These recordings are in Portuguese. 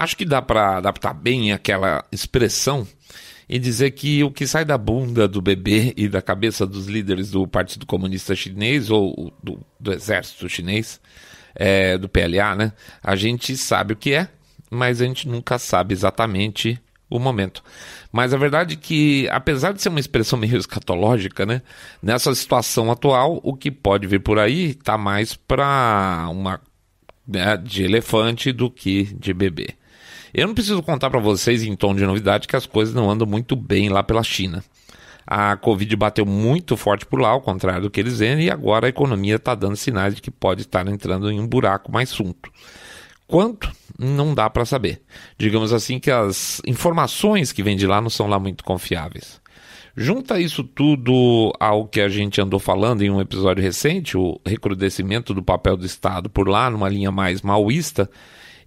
Acho que dá para adaptar bem aquela expressão e dizer que o que sai da bunda do bebê e da cabeça dos líderes do Partido Comunista Chinês ou do, do Exército Chinês, é, do PLA, né? A gente sabe o que é, mas a gente nunca sabe exatamente o momento. Mas a verdade é que, apesar de ser uma expressão meio escatológica, né? Nessa situação atual, o que pode vir por aí está mais para uma né, de elefante do que de bebê. Eu não preciso contar para vocês, em tom de novidade, que as coisas não andam muito bem lá pela China. A Covid bateu muito forte por lá, ao contrário do que eles vendem, e agora a economia está dando sinais de que pode estar entrando em um buraco mais sunto. Quanto? Não dá para saber. Digamos assim que as informações que vêm de lá não são lá muito confiáveis. Junta isso tudo ao que a gente andou falando em um episódio recente, o recrudescimento do papel do Estado por lá, numa linha mais maoísta,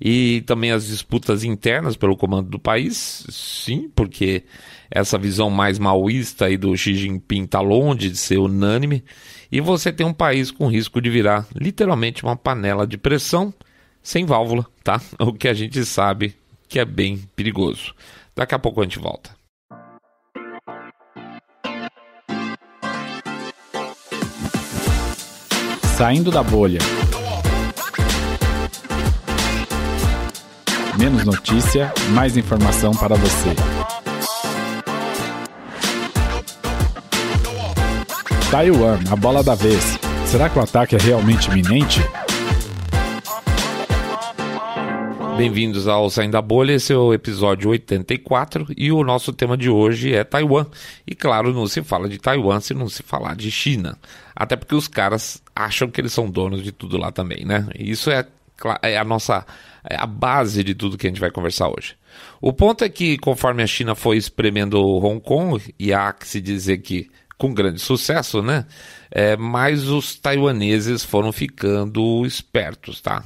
e também as disputas internas pelo comando do país, sim, porque essa visão mais maoísta aí do Xi Jinping está longe de ser unânime, e você tem um país com risco de virar literalmente uma panela de pressão sem válvula, tá? O que a gente sabe que é bem perigoso. Daqui a pouco a gente volta. Saindo da bolha. Menos notícia, mais informação para você. Taiwan, a bola da vez. Será que o ataque é realmente iminente? Bem-vindos ao Saindo da Bolha, esse é o episódio 84 e o nosso tema de hoje é Taiwan. E claro, não se fala de Taiwan se não se falar de China. Até porque os caras acham que eles são donos de tudo lá também, né? E isso é é a nossa é a base de tudo que a gente vai conversar hoje. O ponto é que conforme a China foi espremendo Hong Kong, e há que se dizer que com grande sucesso, né? É, mas os taiwaneses foram ficando espertos, tá?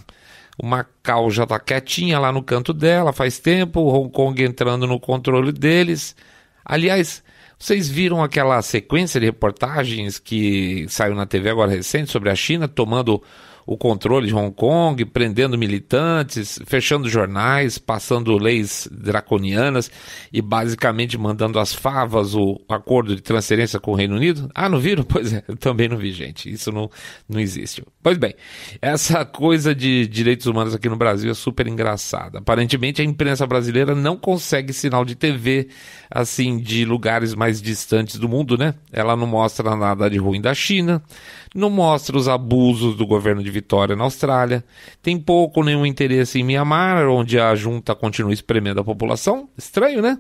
O Macau já tá quietinha lá no canto dela faz tempo, Hong Kong entrando no controle deles. Aliás, vocês viram aquela sequência de reportagens que saiu na TV agora recente sobre a China tomando o controle de Hong Kong, prendendo militantes, fechando jornais, passando leis draconianas e basicamente mandando as favas o acordo de transferência com o Reino Unido? Ah, não viram? Pois é, eu também não vi, gente. Isso não, não existe. Pois bem, essa coisa de direitos humanos aqui no Brasil é super engraçada. Aparentemente, a imprensa brasileira não consegue sinal de TV, assim, de lugares mais distantes do mundo, né? Ela não mostra nada de ruim da China, não mostra os abusos do governo de Vitória, na Austrália. Tem pouco nenhum interesse em Mianmar, onde a junta continua espremendo a população. Estranho, né?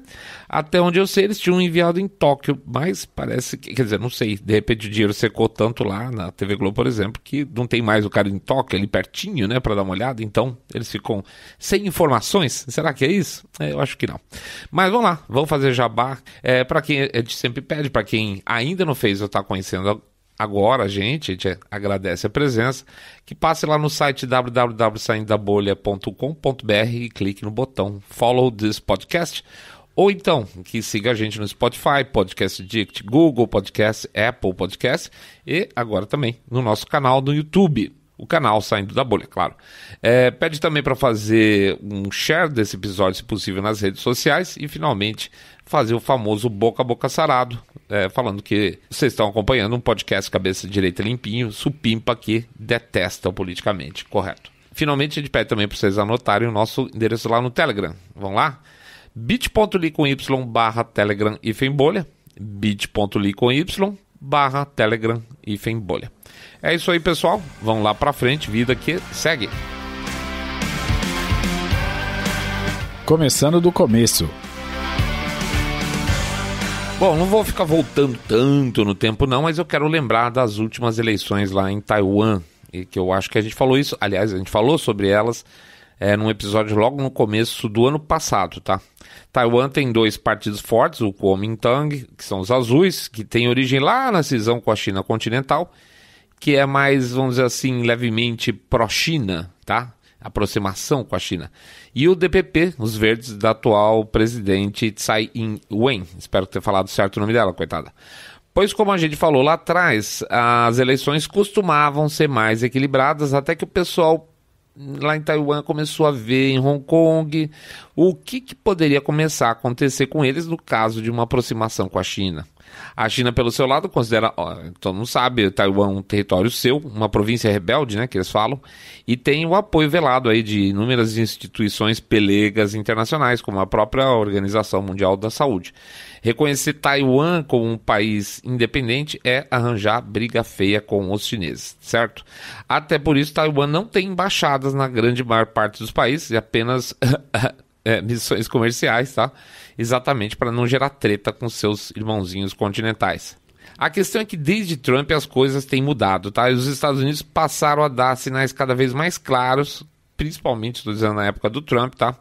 Até onde eu sei, eles tinham enviado em Tóquio, mas parece que, quer dizer, não sei, de repente o dinheiro secou tanto lá na TV Globo, por exemplo, que não tem mais o cara em Tóquio, ali pertinho, né, para dar uma olhada. Então, eles ficam sem informações. Será que é isso? É, eu acho que não. Mas vamos lá, vamos fazer jabá. É, para quem a gente sempre pede, para quem ainda não fez ou está conhecendo agora a gente, a gente agradece a presença, que passe lá no site www.saindabolha.com.br e clique no botão Follow this podcast. Ou então, que siga a gente no Spotify, Podcast Dict, Google Podcast, Apple Podcast e agora também no nosso canal no YouTube o canal Saindo da Bolha, claro. É, pede também para fazer um share desse episódio, se possível, nas redes sociais e finalmente fazer o famoso boca a boca sarado, é, falando que vocês estão acompanhando um podcast cabeça direita limpinho, supimpa que detesta politicamente, correto. Finalmente, a gente pede também para vocês anotarem o nosso endereço lá no Telegram. Vamos lá? bit.ly com y barra telegram e bolha, bit.ly com y barra telegram hífen bolha. É isso aí, pessoal. Vamos lá para frente, vida que segue. Começando do começo. Bom, não vou ficar voltando tanto no tempo não, mas eu quero lembrar das últimas eleições lá em Taiwan, e que eu acho que a gente falou isso, aliás, a gente falou sobre elas é, num episódio logo no começo do ano passado, tá? Taiwan tem dois partidos fortes, o Kuomintang, que são os azuis, que tem origem lá na cisão com a China continental, que é mais, vamos dizer assim, levemente pró-China, tá? Aproximação com a China. E o DPP, os verdes, da atual presidente Tsai Ing-wen. Espero ter falado certo o nome dela, coitada. Pois, como a gente falou lá atrás, as eleições costumavam ser mais equilibradas até que o pessoal lá em Taiwan começou a ver em Hong Kong o que, que poderia começar a acontecer com eles no caso de uma aproximação com a China. A China, pelo seu lado, considera, ó, todo mundo sabe, Taiwan é um território seu, uma província rebelde, né, que eles falam, e tem o apoio velado aí de inúmeras instituições pelegas internacionais, como a própria Organização Mundial da Saúde. Reconhecer Taiwan como um país independente é arranjar briga feia com os chineses, certo? Até por isso, Taiwan não tem embaixadas na grande maior parte dos países e apenas é, missões comerciais, tá? Exatamente para não gerar treta com seus irmãozinhos continentais. A questão é que desde Trump as coisas têm mudado, tá? E os Estados Unidos passaram a dar sinais cada vez mais claros principalmente, estou dizendo na época do Trump, tá?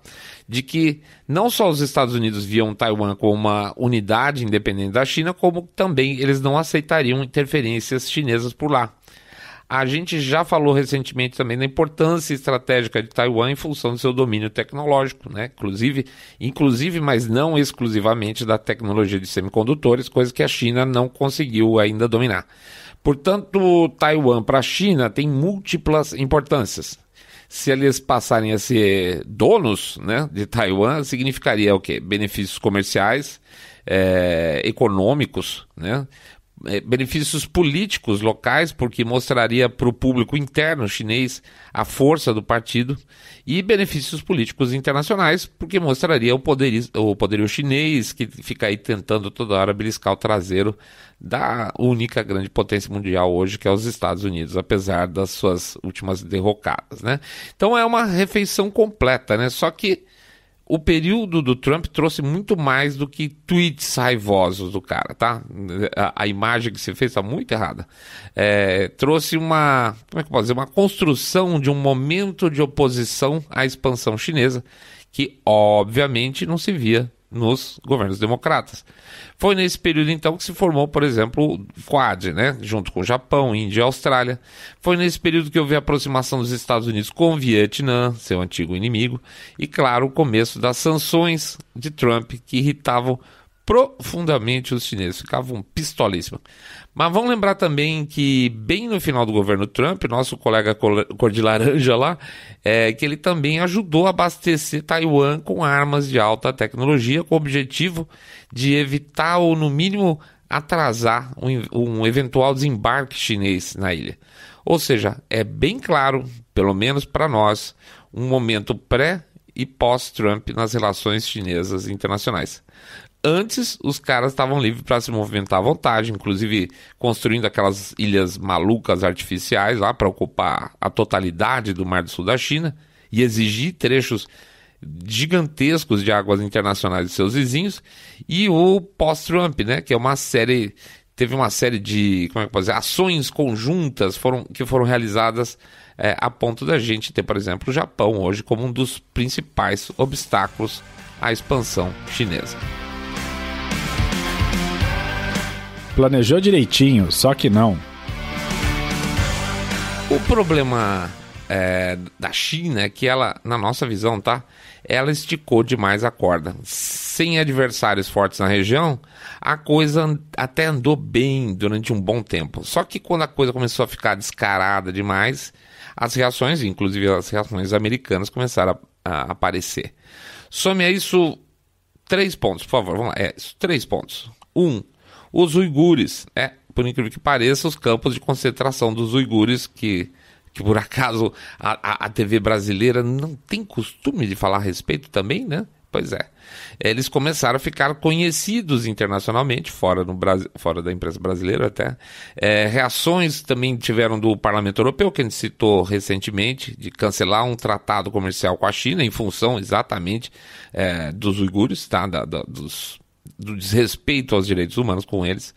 De que não só os Estados Unidos viam Taiwan como uma unidade independente da China, como também eles não aceitariam interferências chinesas por lá. A gente já falou recentemente também da importância estratégica de Taiwan em função do seu domínio tecnológico, né? Inclusive, inclusive, mas não exclusivamente da tecnologia de semicondutores, coisa que a China não conseguiu ainda dominar. Portanto, Taiwan para a China tem múltiplas importâncias se eles passarem a ser donos né, de Taiwan, significaria o quê? Benefícios comerciais, é, econômicos, né? É, benefícios políticos locais, porque mostraria para o público interno chinês a força do partido, e benefícios políticos internacionais, porque mostraria o poderio, o poderio chinês, que fica aí tentando toda hora beliscar o traseiro da única grande potência mundial hoje, que é os Estados Unidos, apesar das suas últimas derrocadas. Né? Então é uma refeição completa, né? só que o período do Trump trouxe muito mais do que tweets raivosos do cara, tá? A, a imagem que se fez está muito errada. É, trouxe uma, como é que eu posso dizer, uma construção de um momento de oposição à expansão chinesa que, obviamente, não se via nos governos democratas. Foi nesse período, então, que se formou, por exemplo, o Quad, né? junto com o Japão, Índia e Austrália. Foi nesse período que houve a aproximação dos Estados Unidos com o Vietnã, seu antigo inimigo, e, claro, o começo das sanções de Trump que irritavam profundamente os chineses, ficavam pistolíssimos. Mas vamos lembrar também que, bem no final do governo Trump, nosso colega cor de laranja lá, é que ele também ajudou a abastecer Taiwan com armas de alta tecnologia, com o objetivo de evitar ou, no mínimo, atrasar um, um eventual desembarque chinês na ilha. Ou seja, é bem claro, pelo menos para nós, um momento pré e pós-Trump nas relações chinesas internacionais. Antes, os caras estavam livres para se movimentar à vontade, inclusive construindo aquelas ilhas malucas artificiais lá para ocupar a totalidade do Mar do Sul da China e exigir trechos gigantescos de águas internacionais de seus vizinhos. E o pós-Trump, né, que é uma série teve uma série de como é que dizer, ações conjuntas foram, que foram realizadas é, a ponto da gente ter, por exemplo, o Japão hoje como um dos principais obstáculos à expansão chinesa. Planejou direitinho, só que não. O problema é, da China é que ela, na nossa visão, tá? Ela esticou demais a corda. Sem adversários fortes na região, a coisa até andou bem durante um bom tempo. Só que quando a coisa começou a ficar descarada demais, as reações, inclusive as reações americanas, começaram a, a aparecer. Some a isso três pontos, por favor. Vamos lá. É, três pontos. Um, os uigures, né? Por incrível que pareça, os campos de concentração dos uigures, que, que por acaso a, a, a TV brasileira não tem costume de falar a respeito também, né? Pois é. Eles começaram a ficar conhecidos internacionalmente, fora, no Brasil, fora da imprensa brasileira até. É, reações também tiveram do Parlamento Europeu, que a gente citou recentemente, de cancelar um tratado comercial com a China, em função exatamente é, dos uigures, tá? Da, da, dos do desrespeito aos direitos humanos com eles,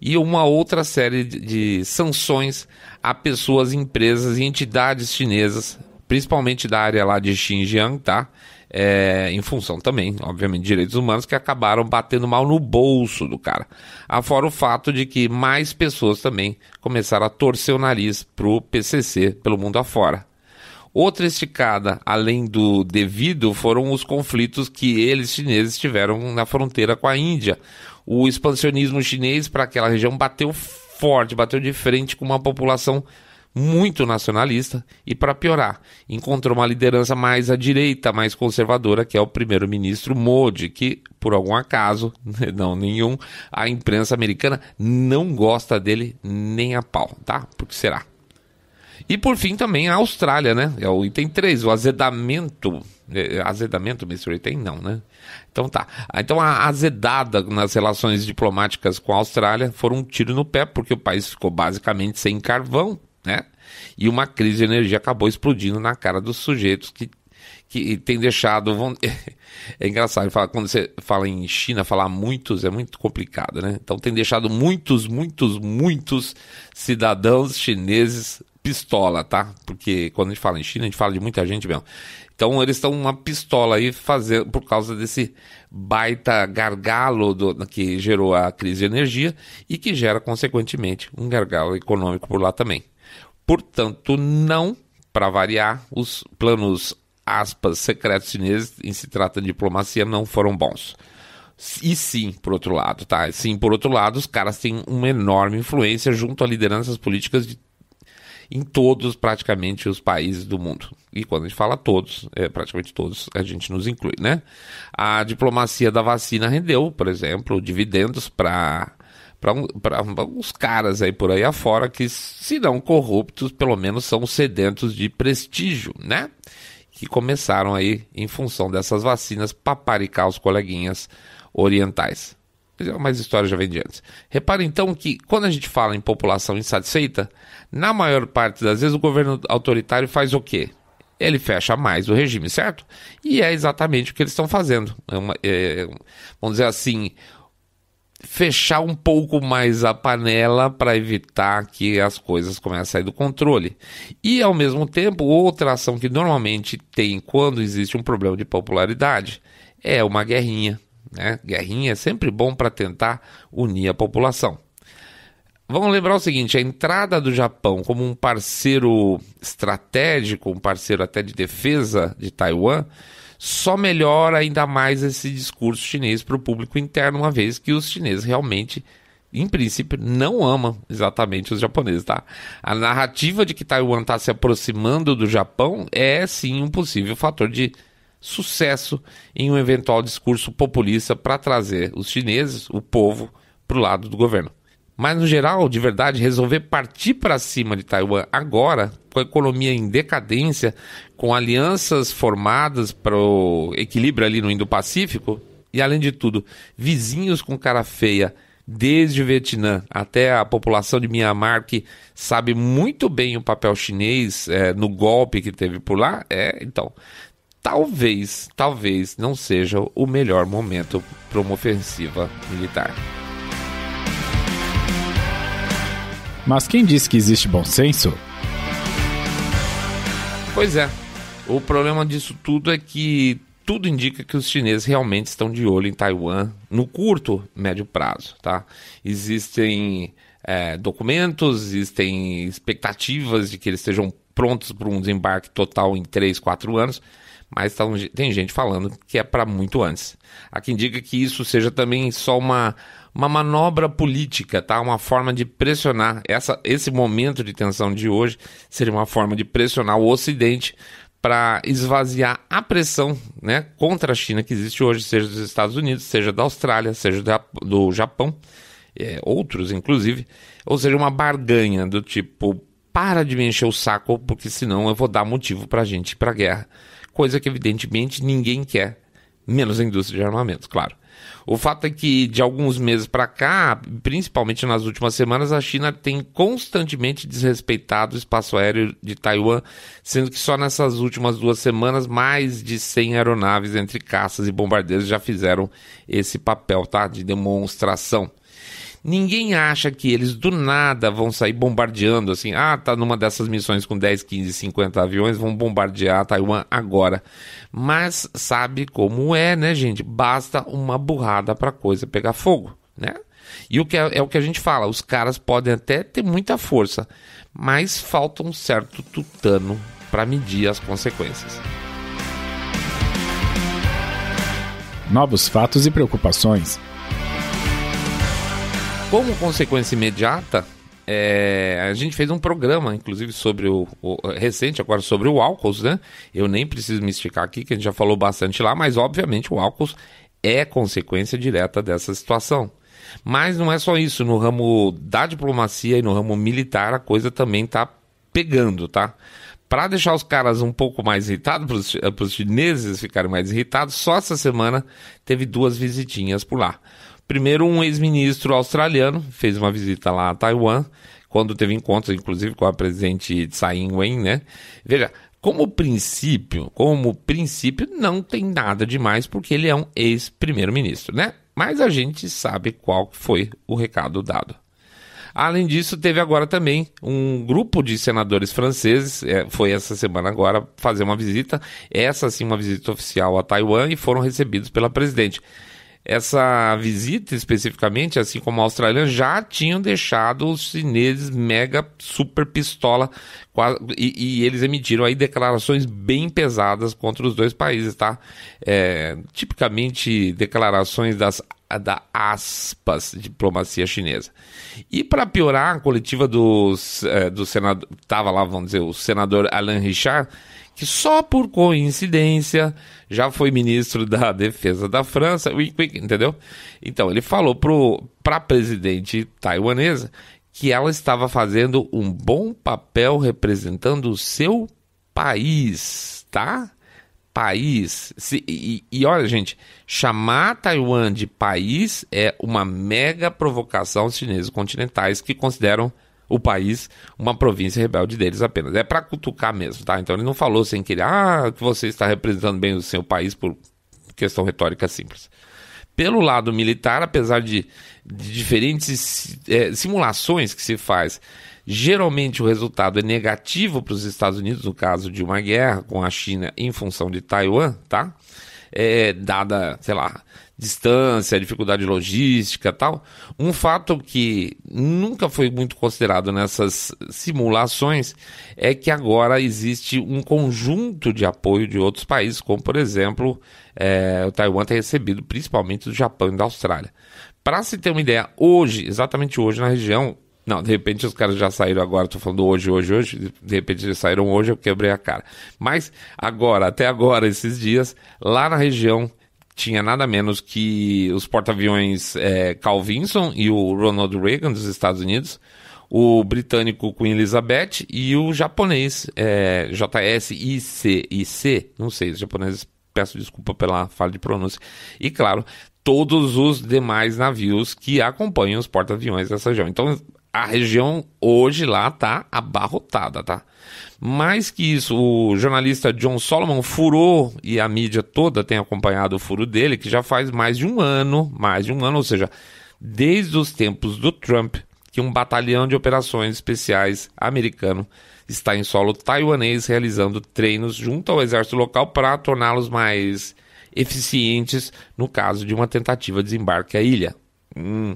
e uma outra série de, de sanções a pessoas, empresas e entidades chinesas, principalmente da área lá de Xinjiang, tá? É, em função também, obviamente, de direitos humanos que acabaram batendo mal no bolso do cara. Afora o fato de que mais pessoas também começaram a torcer o nariz pro PCC pelo mundo afora. Outra esticada, além do devido, foram os conflitos que eles chineses tiveram na fronteira com a Índia. O expansionismo chinês para aquela região bateu forte, bateu de frente com uma população muito nacionalista e, para piorar, encontrou uma liderança mais à direita, mais conservadora, que é o primeiro-ministro Modi, que, por algum acaso, não nenhum, a imprensa americana não gosta dele nem a pau, tá? Porque será? E por fim também a Austrália, né? É o item 3, o azedamento. É, é, azedamento, Mr. Item? Não, né? Então tá. Ah, então a azedada nas relações diplomáticas com a Austrália foram um tiro no pé, porque o país ficou basicamente sem carvão, né? E uma crise de energia acabou explodindo na cara dos sujeitos que que tem deixado. É engraçado, quando você fala em China, falar muitos é muito complicado, né? Então tem deixado muitos, muitos, muitos cidadãos chineses pistola, tá? Porque quando a gente fala em China, a gente fala de muita gente mesmo. Então eles estão uma pistola aí fazer, por causa desse baita gargalo do, que gerou a crise de energia e que gera, consequentemente, um gargalo econômico por lá também. Portanto, não, para variar, os planos aspas secretos chineses em se trata de diplomacia não foram bons. E sim, por outro lado, tá? Sim, por outro lado, os caras têm uma enorme influência junto a lideranças políticas de em todos praticamente os países do mundo. E quando a gente fala todos, é, praticamente todos, a gente nos inclui, né? A diplomacia da vacina rendeu, por exemplo, dividendos para para alguns caras aí por aí afora que, se não corruptos, pelo menos são sedentos de prestígio, né? Que começaram aí, em função dessas vacinas, paparicar os coleguinhas orientais mas a história já vem de antes. Repara então que quando a gente fala em população insatisfeita, na maior parte das vezes o governo autoritário faz o quê? Ele fecha mais o regime, certo? E é exatamente o que eles estão fazendo. É uma, é, vamos dizer assim, fechar um pouco mais a panela para evitar que as coisas comecem a sair do controle. E ao mesmo tempo, outra ação que normalmente tem quando existe um problema de popularidade é uma guerrinha né? Guerrinha é sempre bom para tentar unir a população. Vamos lembrar o seguinte: a entrada do Japão como um parceiro estratégico, um parceiro até de defesa de Taiwan, só melhora ainda mais esse discurso chinês para o público interno, uma vez que os chineses realmente em princípio, não amam exatamente os japoneses, tá? A narrativa de que Taiwan está se aproximando do Japão é sim um possível fator de sucesso em um eventual discurso populista para trazer os chineses, o povo, para o lado do governo. Mas, no geral, de verdade, resolver partir para cima de Taiwan agora, com a economia em decadência, com alianças formadas para o equilíbrio ali no Indo-Pacífico, e, além de tudo, vizinhos com cara feia, desde o Vietnã até a população de Myanmar, que sabe muito bem o papel chinês é, no golpe que teve por lá, é, então, talvez, talvez não seja o melhor momento para uma ofensiva militar. Mas quem diz que existe bom senso? Pois é. O problema disso tudo é que tudo indica que os chineses realmente estão de olho em Taiwan no curto, médio prazo, tá? Existem é, documentos, existem expectativas de que eles estejam prontos para um desembarque total em 3, 4 anos mas tá, tem gente falando que é para muito antes. Há quem diga que isso seja também só uma, uma manobra política, tá? uma forma de pressionar. Essa, esse momento de tensão de hoje seria uma forma de pressionar o Ocidente para esvaziar a pressão né, contra a China que existe hoje, seja dos Estados Unidos, seja da Austrália, seja da, do Japão, é, outros inclusive, ou seja, uma barganha do tipo para de me encher o saco, porque senão eu vou dar motivo para a gente ir para guerra coisa que evidentemente ninguém quer, menos a indústria de armamentos, claro. O fato é que de alguns meses para cá, principalmente nas últimas semanas, a China tem constantemente desrespeitado o espaço aéreo de Taiwan, sendo que só nessas últimas duas semanas mais de 100 aeronaves entre caças e bombardeiros já fizeram esse papel tá, de demonstração. Ninguém acha que eles do nada vão sair bombardeando assim. Ah, tá numa dessas missões com 10, 15, 50 aviões, vão bombardear Taiwan agora. Mas sabe como é, né, gente? Basta uma burrada para coisa pegar fogo, né? E o que é, é, o que a gente fala, os caras podem até ter muita força, mas falta um certo tutano para medir as consequências. Novos fatos e preocupações. Como consequência imediata, é, a gente fez um programa, inclusive, sobre o, o, recente, agora sobre o álcool, né? Eu nem preciso me esticar aqui, que a gente já falou bastante lá, mas obviamente o álcool é consequência direta dessa situação. Mas não é só isso, no ramo da diplomacia e no ramo militar a coisa também está pegando, tá? Para deixar os caras um pouco mais irritados, para os eh, chineses ficarem mais irritados, só essa semana teve duas visitinhas por lá. Primeiro, um ex-ministro australiano fez uma visita lá a Taiwan, quando teve encontros, inclusive, com a presidente Tsai Ing-wen, né? Veja, como princípio, como princípio, não tem nada demais, porque ele é um ex-primeiro-ministro, né? Mas a gente sabe qual foi o recado dado. Além disso, teve agora também um grupo de senadores franceses, é, foi essa semana agora, fazer uma visita, essa sim, uma visita oficial a Taiwan, e foram recebidos pela presidente. Essa visita especificamente, assim como a Austrália, já tinham deixado os chineses mega super pistola quase, e, e, eles emitiram aí declarações bem pesadas contra os dois países, tá? É, tipicamente declarações das da aspas diplomacia chinesa. E para piorar, a coletiva dos, é, do senador, tava lá, vamos dizer, o senador Alain Richard que só por coincidência já foi ministro da Defesa da França, entendeu? Então, ele falou para a presidente taiwanesa que ela estava fazendo um bom papel representando o seu país, tá? País. Se, e, e olha, gente, chamar Taiwan de país é uma mega provocação aos chineses continentais que consideram o país uma província rebelde deles apenas. É para cutucar mesmo, tá? Então ele não falou sem querer, ah, que você está representando bem o seu país por questão retórica simples. Pelo lado militar, apesar de, de diferentes é, simulações que se faz, geralmente o resultado é negativo para os Estados Unidos, no caso de uma guerra com a China em função de Taiwan, tá? é, dada, sei lá, distância, dificuldade logística tal. Um fato que nunca foi muito considerado nessas simulações é que agora existe um conjunto de apoio de outros países, como por exemplo, é, o Taiwan tem recebido principalmente do Japão e da Austrália. Para se ter uma ideia, hoje, exatamente hoje na região, não, de repente os caras já saíram agora, tô falando hoje, hoje, hoje, de repente eles saíram hoje, eu quebrei a cara. Mas agora, até agora, esses dias, lá na região tinha nada menos que os porta-aviões é, Calvinson e o Ronald Reagan dos Estados Unidos, o britânico Queen Elizabeth e o japonês é, JSICIC, não sei, os japoneses peço desculpa pela falha de pronúncia, e claro, todos os demais navios que acompanham os porta-aviões dessa região. Então, a região hoje lá tá abarrotada, tá? Mais que isso, o jornalista John Solomon furou, e a mídia toda tem acompanhado o furo dele, que já faz mais de um ano, mais de um ano, ou seja, desde os tempos do Trump, que um batalhão de operações especiais americano está em solo taiwanês realizando treinos junto ao exército local para torná-los mais eficientes no caso de uma tentativa de desembarque à ilha. Hum.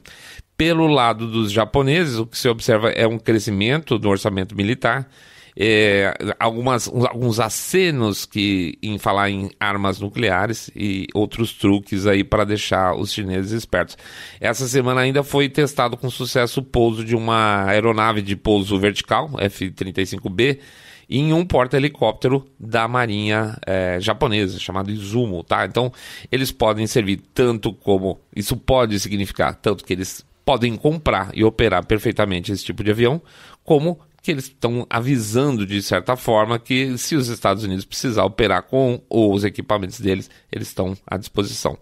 Pelo lado dos japoneses, o que se observa é um crescimento do orçamento militar, é, algumas, alguns acenos que em falar em armas nucleares e outros truques aí para deixar os chineses espertos. Essa semana ainda foi testado com sucesso o pouso de uma aeronave de pouso vertical, F-35B, em um porta-helicóptero da marinha é, japonesa, chamado Izumo, tá? Então, eles podem servir tanto como... Isso pode significar tanto que eles podem comprar e operar perfeitamente esse tipo de avião, como que eles estão avisando de certa forma que se os Estados Unidos precisar operar com os equipamentos deles, eles estão à disposição.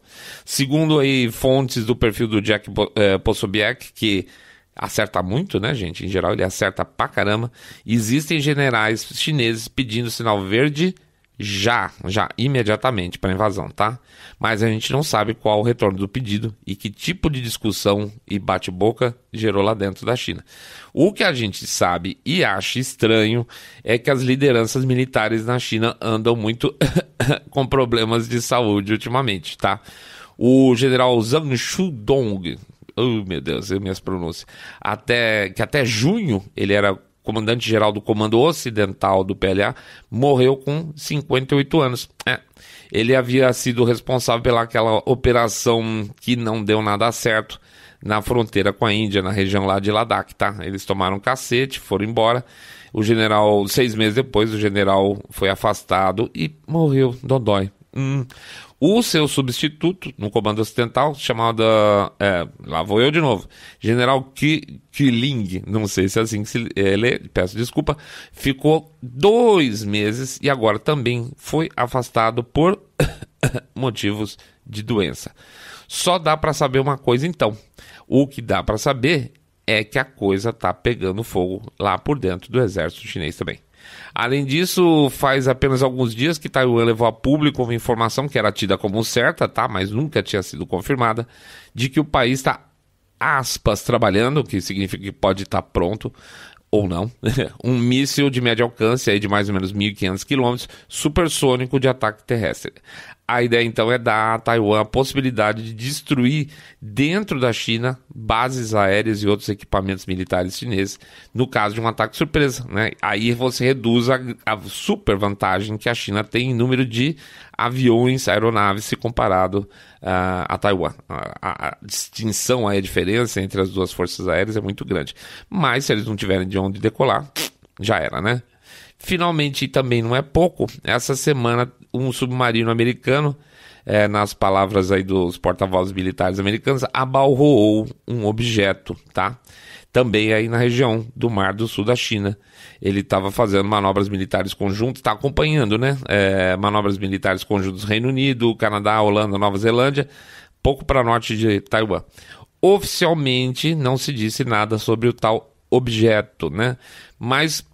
Segundo aí fontes do perfil do Jack eh, Posobiec, que acerta muito, né, gente? Em geral ele acerta pra caramba. Existem generais chineses pedindo sinal verde já, já imediatamente para a invasão, tá? Mas a gente não sabe qual o retorno do pedido e que tipo de discussão e bate-boca gerou lá dentro da China. O que a gente sabe e acha estranho é que as lideranças militares na China andam muito com problemas de saúde ultimamente, tá? O general Zhang Shudong, oh meu Deus, eu minhas pronúncias, até, que até junho ele era comandante-geral do Comando Ocidental do PLA, morreu com 58 anos. É. Ele havia sido responsável pelaquela operação que não deu nada certo na fronteira com a Índia, na região lá de Ladakh, tá? Eles tomaram cacete, foram embora. O general, seis meses depois, o general foi afastado e morreu, Dodói. Hum. O seu substituto no comando ocidental, chamado. É, lá vou eu de novo. General Qi Ling não sei se é assim que se é, lê, peço desculpa, ficou dois meses e agora também foi afastado por motivos de doença. Só dá para saber uma coisa então. O que dá para saber é que a coisa tá pegando fogo lá por dentro do exército chinês também. Além disso, faz apenas alguns dias que Taiwan levou a público uma informação que era tida como certa, tá? Mas nunca tinha sido confirmada, de que o país está aspas trabalhando, que significa que pode estar tá pronto ou não, um míssil de médio alcance aí de mais ou menos 1.500 quilômetros, supersônico de ataque terrestre. A ideia então é dar a Taiwan a possibilidade de destruir dentro da China bases aéreas e outros equipamentos militares chineses, no caso de um ataque surpresa. Né? Aí você reduz a, a super vantagem que a China tem em número de aviões, aeronaves, se comparado uh, a Taiwan. A, a, distinção, a diferença entre as duas forças aéreas é muito grande. Mas se eles não tiverem de onde decolar, já era, né? Finalmente, e também não é pouco, essa semana um submarino americano, é, nas palavras aí dos porta-vozes militares americanos, abalroou um objeto, tá? Também aí na região do Mar do Sul da China. Ele estava fazendo manobras militares conjuntas, está acompanhando, né? É, manobras militares conjuntas Reino Unido, Canadá, Holanda, Nova Zelândia, pouco para norte de Taiwan. Oficialmente não se disse nada sobre o tal objeto, né? Mas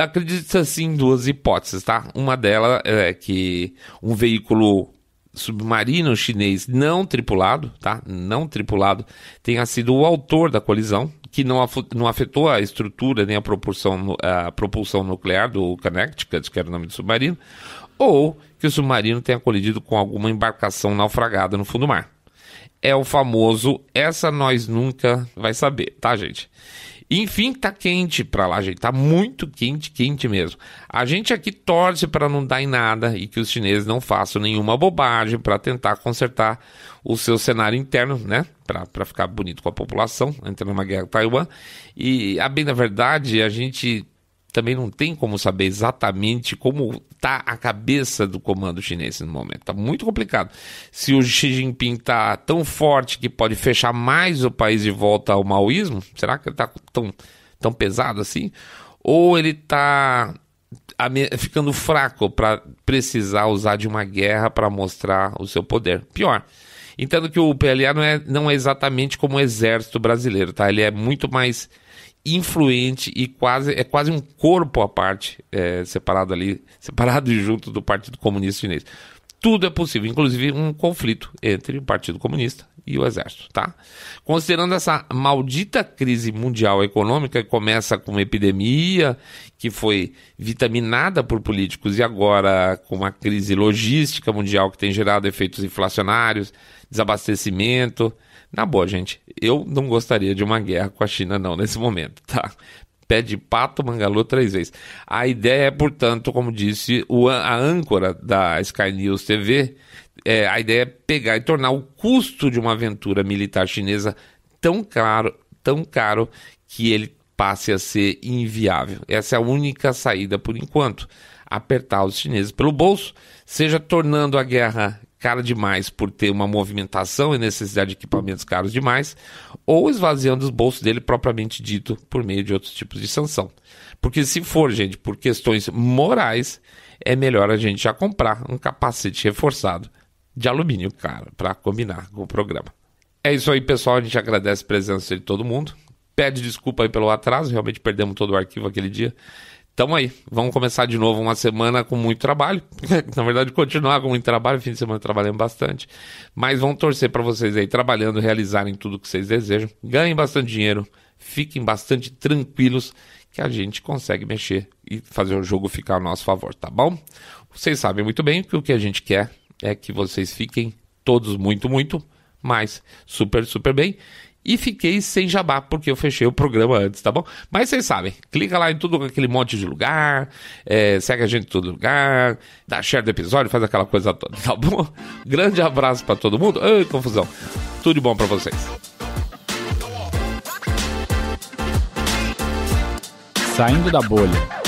acredita-se assim em duas hipóteses, tá? Uma delas é que um veículo submarino chinês não tripulado, tá? Não tripulado, tenha sido o autor da colisão, que não, não afetou a estrutura nem a, a propulsão nuclear do Connecticut, que era o nome do submarino, ou que o submarino tenha colidido com alguma embarcação naufragada no fundo do mar. É o famoso essa nós nunca vai saber, tá, gente? Enfim, tá quente pra lá, gente. Tá muito quente, quente mesmo. A gente aqui torce para não dar em nada e que os chineses não façam nenhuma bobagem para tentar consertar o seu cenário interno, né? Para ficar bonito com a população, entrando numa guerra com Taiwan. E, a bem da verdade, a gente também não tem como saber exatamente como está a cabeça do comando chinês no momento. Está muito complicado. Se o Xi Jinping está tão forte que pode fechar mais o país de volta ao maoísmo, será que ele está tão, tão pesado assim? Ou ele está ficando fraco para precisar usar de uma guerra para mostrar o seu poder? Pior, Entendo que o PLA não é, não é exatamente como o exército brasileiro, tá? Ele é muito mais influente e quase é quase um corpo à parte, é, separado ali, separado e junto do Partido Comunista Chinês. Tudo é possível, inclusive um conflito entre o Partido Comunista e o Exército, tá? Considerando essa maldita crise mundial econômica que começa com uma epidemia que foi vitaminada por políticos e agora com uma crise logística mundial que tem gerado efeitos inflacionários, desabastecimento. Na boa, gente, eu não gostaria de uma guerra com a China, não, nesse momento, tá? Pé de pato, Mangalô três vezes. A ideia é, portanto, como disse o, a âncora da Sky News TV, é, a ideia é pegar e tornar o custo de uma aventura militar chinesa tão caro, tão caro que ele passe a ser inviável. Essa é a única saída por enquanto apertar os chineses pelo bolso, seja tornando a guerra cara demais por ter uma movimentação e necessidade de equipamentos caros demais, ou esvaziando os bolsos dele propriamente dito por meio de outros tipos de sanção. Porque se for, gente, por questões morais, é melhor a gente já comprar um capacete reforçado de alumínio, caro para combinar com o programa. É isso aí, pessoal. A gente agradece a presença de todo mundo. Pede desculpa aí pelo atraso, realmente perdemos todo o arquivo aquele dia. Tamo aí. Vamos começar de novo uma semana com muito trabalho. Na verdade, continuar com muito trabalho. Fim de semana trabalhando bastante. Mas vamos torcer para vocês aí trabalhando, realizarem tudo o que vocês desejam. Ganhem bastante dinheiro. Fiquem bastante tranquilos que a gente consegue mexer e fazer o jogo ficar a nosso favor, tá bom? Vocês sabem muito bem que o que a gente quer é que vocês fiquem todos muito, muito mais super, super bem e fiquei sem jabá, porque eu fechei o programa antes, tá bom? Mas vocês sabem, clica lá em tudo aquele monte de lugar, é, segue a gente em todo lugar, dá share do episódio, faz aquela coisa toda, tá bom? Grande abraço para todo mundo. Ai, confusão. Tudo de bom para vocês. Saindo da bolha.